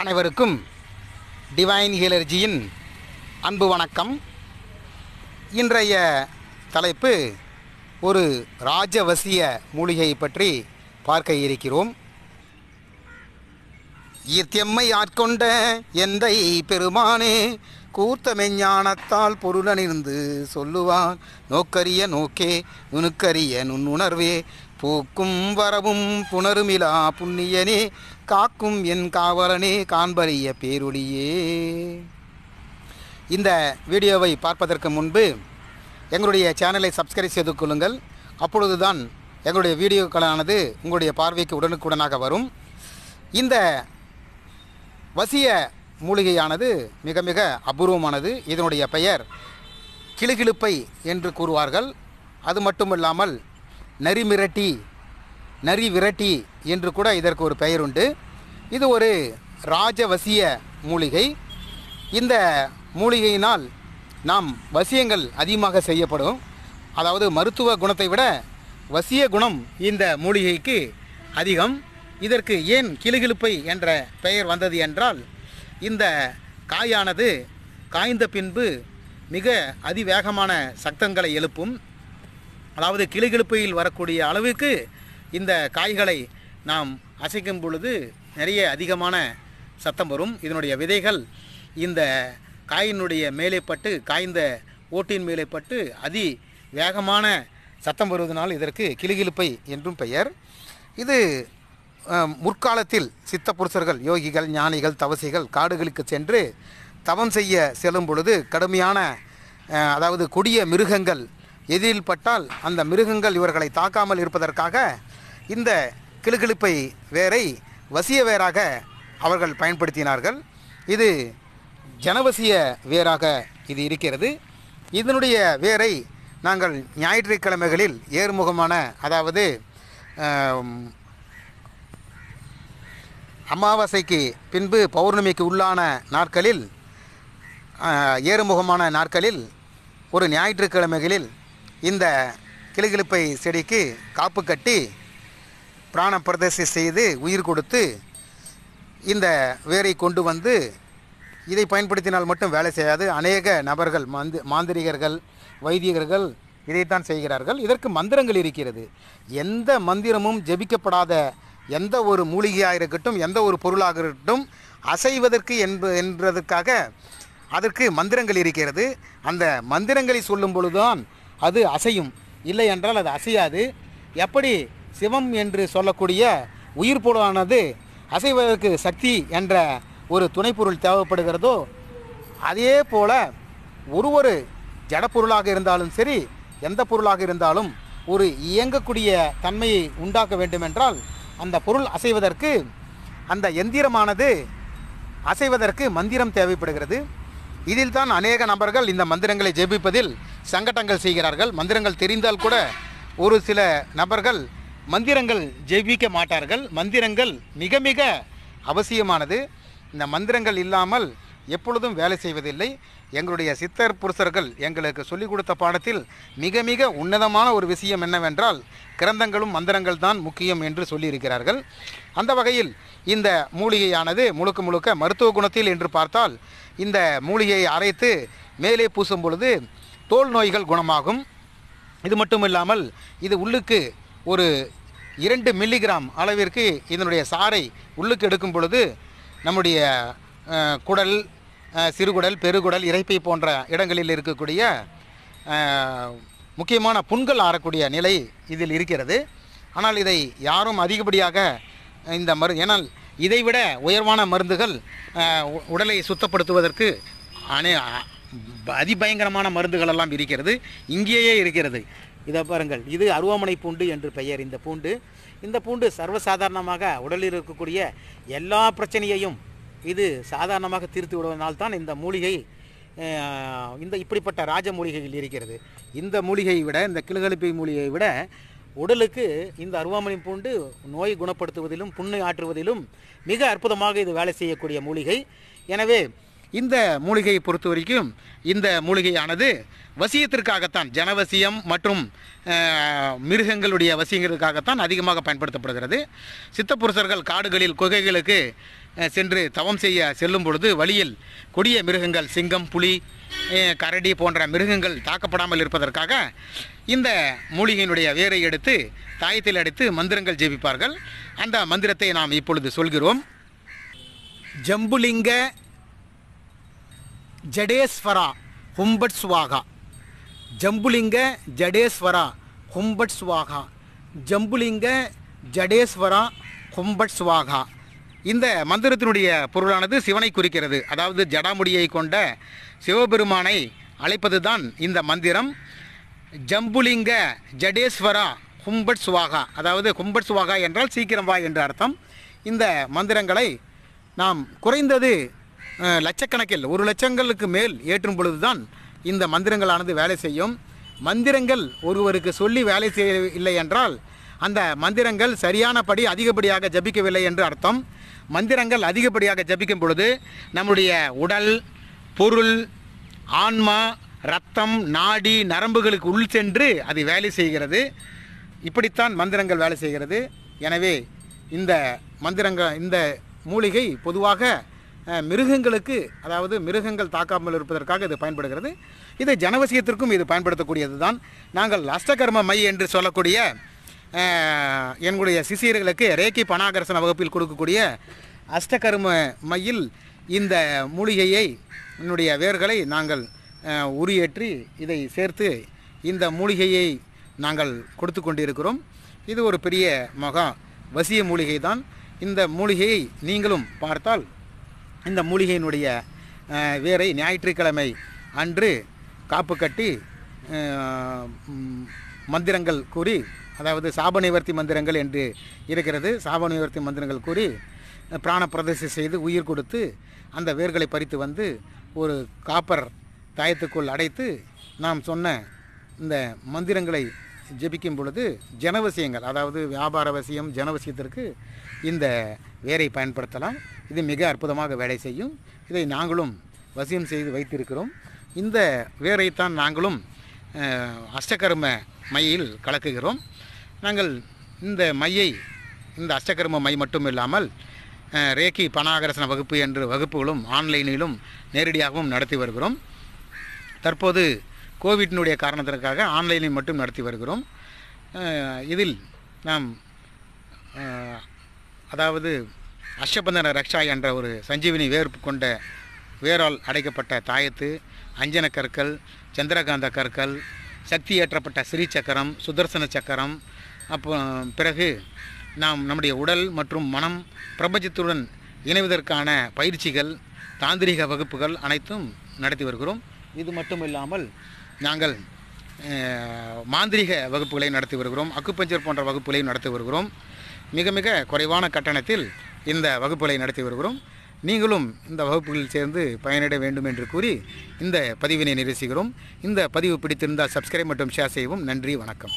அனைவருக்கும் டிவைன் ஹீலர்ஜியின் அன்பு வணக்கம் இன்றைய தலைப்பு ஒரு ராஜவசிய மூலிகை பற்றி பார்க்க இருக்கிறோம் ஈர்த்தியம்மை ஆட்கொண்ட எந்தை பெருமானே கூர்த்த மெஞ்ஞானத்தால் பொருளனிருந்து சொல்லுவான் நோக்கரிய நோக்கே நுணுக்கரிய நுண்ணுணர்வே பூக்கும் வரவும் புணருமிலா புண்ணியனே காக்கும் என் காவலனே காண்பறிய பேருடியே இந்த வீடியோவை பார்ப்பதற்கு முன்பு எங்களுடைய சேனலை சப்ஸ்கிரைப் செய்து கொள்ளுங்கள் அப்பொழுது தான் எங்களுடைய வீடியோக்களானது உங்களுடைய பார்வைக்கு உடனுக்குடனாக வரும் இந்த வசிய மூலிகையானது மிக மிக அபூர்வமானது இதனுடைய பெயர் கிளுகிழுப்பை என்று கூறுவார்கள் அது மட்டுமில்லாமல் நரிமிரட்டி நரி விரட்டி என்று கூட இதற்கு ஒரு பெயர் உண்டு இது ஒரு ராஜவசிய மூலிகை இந்த மூலிகையினால் நாம் வசியங்கள் அதிகமாக செய்யப்படும் அதாவது மருத்துவ குணத்தை விட வசிய குணம் இந்த மூலிகைக்கு அதிகம் இதற்கு ஏன் கிளுகிழுப்பை என்ற பெயர் வந்தது என்றால் இந்த காயானது காய்ந்த பின்பு மிக அதிவேகமான சக்தங்களை எழுப்பும் அதாவது கிளிகிழப்பையில் வரக்கூடிய அளவுக்கு இந்த காய்களை நாம் அசைக்கும் பொழுது நிறைய அதிகமான சத்தம் வரும் இதனுடைய விதைகள் இந்த காயினுடைய மேலே பட்டு காய்ந்த ஓட்டின் மேலே பட்டு அதி வேகமான சத்தம் வருவதனால் இதற்கு கிளிகிழப்பை என்றும் பெயர் இது முற்காலத்தில் சித்த புருஷர்கள் யோகிகள் ஞானிகள் தவசிகள் காடுகளுக்கு சென்று தவம் செய்ய செல்லும் பொழுது கடுமையான அதாவது கொடிய மிருகங்கள் எதிரில் பட்டால் அந்த மிருகங்கள் இவர்களை தாக்காமல் இருப்பதற்காக இந்த கிளுகிழிப்பை வேரை வசிய வேராக அவர்கள் பயன்படுத்தினார்கள் இது ஜனவசிய வேராக இது இருக்கிறது இதனுடைய வேரை நாங்கள் ஞாயிற்றுக்கிழமைகளில் ஏறுமுகமான அதாவது அமாவாசைக்கு பின்பு பௌர்ணமிக்கு உள்ளான நாட்களில் ஏறுமுகமான நாட்களில் ஒரு ஞாயிற்றுக்கிழமைகளில் இந்த கிளிகிழிப்பை செடிக்கு காப்பு கட்டி பிராண பிரதேசி செய்து உயிர் கொடுத்து இந்த வேரை கொண்டு வந்து இதை பயன்படுத்தினால் மட்டும் வேலை செய்யாது அநேக நபர்கள் மந்து மாந்திரிகர்கள் வைத்தியர்கள் இதைத்தான் செய்கிறார்கள் இதற்கு மந்திரங்கள் இருக்கிறது எந்த மந்திரமும் ஜபிக்கப்படாத எந்த ஒரு மூலிகையாக இருக்கட்டும் எந்த ஒரு பொருளாக இருக்கட்டும் அசைவதற்கு என்ப என்றதற்காக அதற்கு மந்திரங்கள் இருக்கிறது அந்த மந்திரங்களை சொல்லும் பொழுதுதான் அது அசையும் இல்லை என்றால் அது அசையாது எப்படி சிவம் என்று சொல்லக்கூடிய உயிர் பொருளானது அசைவதற்கு சக்தி என்ற ஒரு துணைப்பொருள் தேவைப்படுகிறதோ அதே போல் ஒரு ஒரு ஜடப்பொருளாக இருந்தாலும் சரி எந்த பொருளாக இருந்தாலும் ஒரு இயங்கக்கூடிய தன்மையை உண்டாக்க வேண்டுமென்றால் அந்த பொருள் அசைவதற்கு அந்த எந்திரமானது அசைவதற்கு மந்திரம் தேவைப்படுகிறது இதில் தான் அநேக நபர்கள் இந்த மந்திரங்களை ஜெபிப்பதில் சங்கடங்கள் செய்கிறார்கள் மந்திரங்கள் தெரிந்தால் கூட ஒரு சில நபர்கள் மந்திரங்கள் ஜெயிக்க மாட்டார்கள் மந்திரங்கள் மிக மிக அவசியமானது இந்த மந்திரங்கள் இல்லாமல் எப்பொழுதும் வேலை செய்வதில்லை எங்களுடைய சித்தர் புருஷர்கள் எங்களுக்கு சொல்லிக் கொடுத்த பாடத்தில் மிக மிக உன்னதமான ஒரு விஷயம் என்னவென்றால் கிரந்தங்களும் மந்திரங்கள் தான் முக்கியம் என்று சொல்லியிருக்கிறார்கள் அந்த வகையில் இந்த மூலிகையானது முழுக்க முழுக்க மருத்துவ குணத்தில் என்று பார்த்தால் இந்த மூலிகையை அரைத்து மேலே பூசும் பொழுது தோல் நோய்கள் குணமாகும் இது மட்டும் இல்லாமல் இது உள்ளுக்கு ஒரு இரண்டு மில்லிகிராம் அளவிற்கு இதனுடைய சாறை உள்ளுக்கு எடுக்கும் பொழுது நம்முடைய குடல் சிறுகுடல் பெருகுடல் இறைப்பை போன்ற இடங்களில் இருக்கக்கூடிய முக்கியமான புண்கள் ஆறக்கூடிய நிலை இதில் இருக்கிறது ஆனால் இதை யாரும் அதிகப்படியாக இந்த மரு ஏனால் இதைவிட உயர்வான மருந்துகள் உடலை சுத்தப்படுத்துவதற்கு அனை அதிபயங்கரமான மருந்துகள் எல்லாம் இருக்கிறது இங்கேயே இருக்கிறது இதை பாருங்கள் இது அருவாமனை பூண்டு என்று பெயர் இந்த பூண்டு இந்த பூண்டு சர்வசாதாரணமாக உடலில் இருக்கக்கூடிய எல்லா பிரச்சனையையும் இது சாதாரணமாக தீர்த்து விடுவதனால்தான் இந்த மூலிகை இந்த இப்படிப்பட்ட ராஜ மூலிகையில் இருக்கிறது இந்த மூலிகையை விட இந்த கிளுகலுப்பை மூலிகையை விட உடலுக்கு இந்த அருவாமனை பூண்டு நோய் குணப்படுத்துவதிலும் புண்ணை ஆற்றுவதிலும் மிக அற்புதமாக இது வேலை செய்யக்கூடிய மூலிகை எனவே இந்த மூலிகையை பொறுத்த வரைக்கும் இந்த மூலிகையானது வசியத்திற்காகத்தான் ஜனவசியம் மற்றும் மிருகங்களுடைய வசியங்களுக்காகத்தான் அதிகமாக பயன்படுத்தப்படுகிறது சித்தப்புருஷர்கள் காடுகளில் குகைகளுக்கு சென்று தவம் செய்ய செல்லும் பொழுது வழியில் கொடிய மிருகங்கள் சிங்கம் புலி கரடி போன்ற மிருகங்கள் தாக்கப்படாமல் இருப்பதற்காக இந்த மூலிகையினுடைய வேரை எடுத்து தாயத்தில் அடித்து மந்திரங்கள் ஜெபிப்பார்கள் அந்த மந்திரத்தை நாம் இப்பொழுது சொல்கிறோம் ஜம்புலிங்க ஜடேஸ்வரா சுவாகா ஜம்புலிங்க ஜடேஸ்வரா சுவாகா ஜம்புலிங்க ஜடேஸ்வரா சுவாகா இந்த மந்திரத்தினுடைய பொருளானது சிவனை குறிக்கிறது அதாவது ஜடாமுடியை கொண்ட சிவபெருமானை அழைப்பது தான் இந்த மந்திரம் ஜம்புலிங்க ஜடேஸ்வரா கும்பட் சுவாகா அதாவது கும்பட் சுவாகா என்றால் சீக்கிரம் வா என்ற அர்த்தம் இந்த மந்திரங்களை நாம் குறைந்தது லட்சக்கணக்கில் ஒரு லட்சங்களுக்கு மேல் ஏற்றும் பொழுதுதான் இந்த மந்திரங்களானது வேலை செய்யும் மந்திரங்கள் ஒருவருக்கு சொல்லி வேலை செய்ய இல்லை என்றால் அந்த மந்திரங்கள் சரியானபடி அதிகப்படியாக ஜபிக்கவில்லை என்று அர்த்தம் மந்திரங்கள் அதிகப்படியாக ஜபிக்கும் பொழுது நம்முடைய உடல் பொருள் ஆன்மா ரத்தம் நாடி நரம்புகளுக்கு உள் சென்று அது வேலை செய்கிறது இப்படித்தான் மந்திரங்கள் வேலை செய்கிறது எனவே இந்த மந்திரங்கள் இந்த மூலிகை பொதுவாக மிருகங்களுக்கு அதாவது மிருகங்கள் தாக்காமல் இருப்பதற்காக இது பயன்படுகிறது இது ஜனவசியத்திற்கும் இது பயன்படுத்தக்கூடியது தான் நாங்கள் அஷ்டகர்ம மை என்று சொல்லக்கூடிய என்னுடைய சிசியர்களுக்கு ரேக்கி பணாகரசன வகுப்பில் கொடுக்கக்கூடிய அஷ்டகர்ம மையில் இந்த மூலிகையை என்னுடைய வேர்களை நாங்கள் உரியேற்றி இதை சேர்த்து இந்த மூலிகையை நாங்கள் கொடுத்து கொண்டிருக்கிறோம் இது ஒரு பெரிய மகா வசிய மூலிகை தான் இந்த மூலிகையை நீங்களும் பார்த்தால் இந்த மூலிகையினுடைய வேரை ஞாயிற்றுக்கிழமை அன்று காப்பு கட்டி மந்திரங்கள் கூறி அதாவது சாப நிவர்த்தி மந்திரங்கள் என்று இருக்கிறது சாப நிவர்த்தி மந்திரங்கள் கூறி பிராண பிரதேசம் செய்து உயிர் கொடுத்து அந்த வேர்களை பறித்து வந்து ஒரு காப்பர் தாயத்துக்குள் அடைத்து நாம் சொன்ன இந்த மந்திரங்களை ஜெபிக்கும் பொழுது ஜனவசியங்கள் அதாவது வியாபார வசியம் ஜனவசியத்திற்கு இந்த வேரை பயன்படுத்தலாம் இது மிக அற்புதமாக வேலை செய்யும் இதை நாங்களும் வசியம் செய்து வைத்திருக்கிறோம் இந்த வேரைத்தான் நாங்களும் அஷ்டகர்ம மையில் கலக்குகிறோம் நாங்கள் இந்த மையை இந்த அஷ்டகர்ம மை மட்டும் இல்லாமல் ரேக்கி பணாகரசன வகுப்பு என்று வகுப்புகளும் ஆன்லைனிலும் நேரடியாகவும் நடத்தி வருகிறோம் தற்போது கோவிட்னுடைய காரணத்திற்காக ஆன்லைனில் மட்டும் நடத்தி வருகிறோம் இதில் நாம் அதாவது அஷ்டபந்தன ரக்ஷா என்ற ஒரு சஞ்சீவினி வேர்ப்பு கொண்ட வேரால் அடைக்கப்பட்ட தாயத்து அஞ்சன கற்கள் சந்திரகாந்த கற்கள் சக்தி ஏற்றப்பட்ட ஸ்ரீ சக்கரம் சுதர்சன சக்கரம் அப்போ பிறகு நாம் நம்முடைய உடல் மற்றும் மனம் பிரபஞ்சத்துடன் இணைவதற்கான பயிற்சிகள் தாந்திரிக வகுப்புகள் அனைத்தும் நடத்தி வருகிறோம் இது மட்டும் இல்லாமல் நாங்கள் மாந்திரிக வகுப்புகளை நடத்தி வருகிறோம் அக்குப்பஞ்சர் போன்ற வகுப்புகளை நடத்தி வருகிறோம் மிக மிக குறைவான கட்டணத்தில் இந்த வகுப்புகளை நடத்தி வருகிறோம் நீங்களும் இந்த வகுப்புகளில் சேர்ந்து பயனிட வேண்டும் என்று கூறி இந்த பதிவினை நிறைவு செய்கிறோம் இந்த பதிவு பிடித்திருந்தால் சப்ஸ்கிரைப் மற்றும் ஷேர் செய்வோம் நன்றி வணக்கம்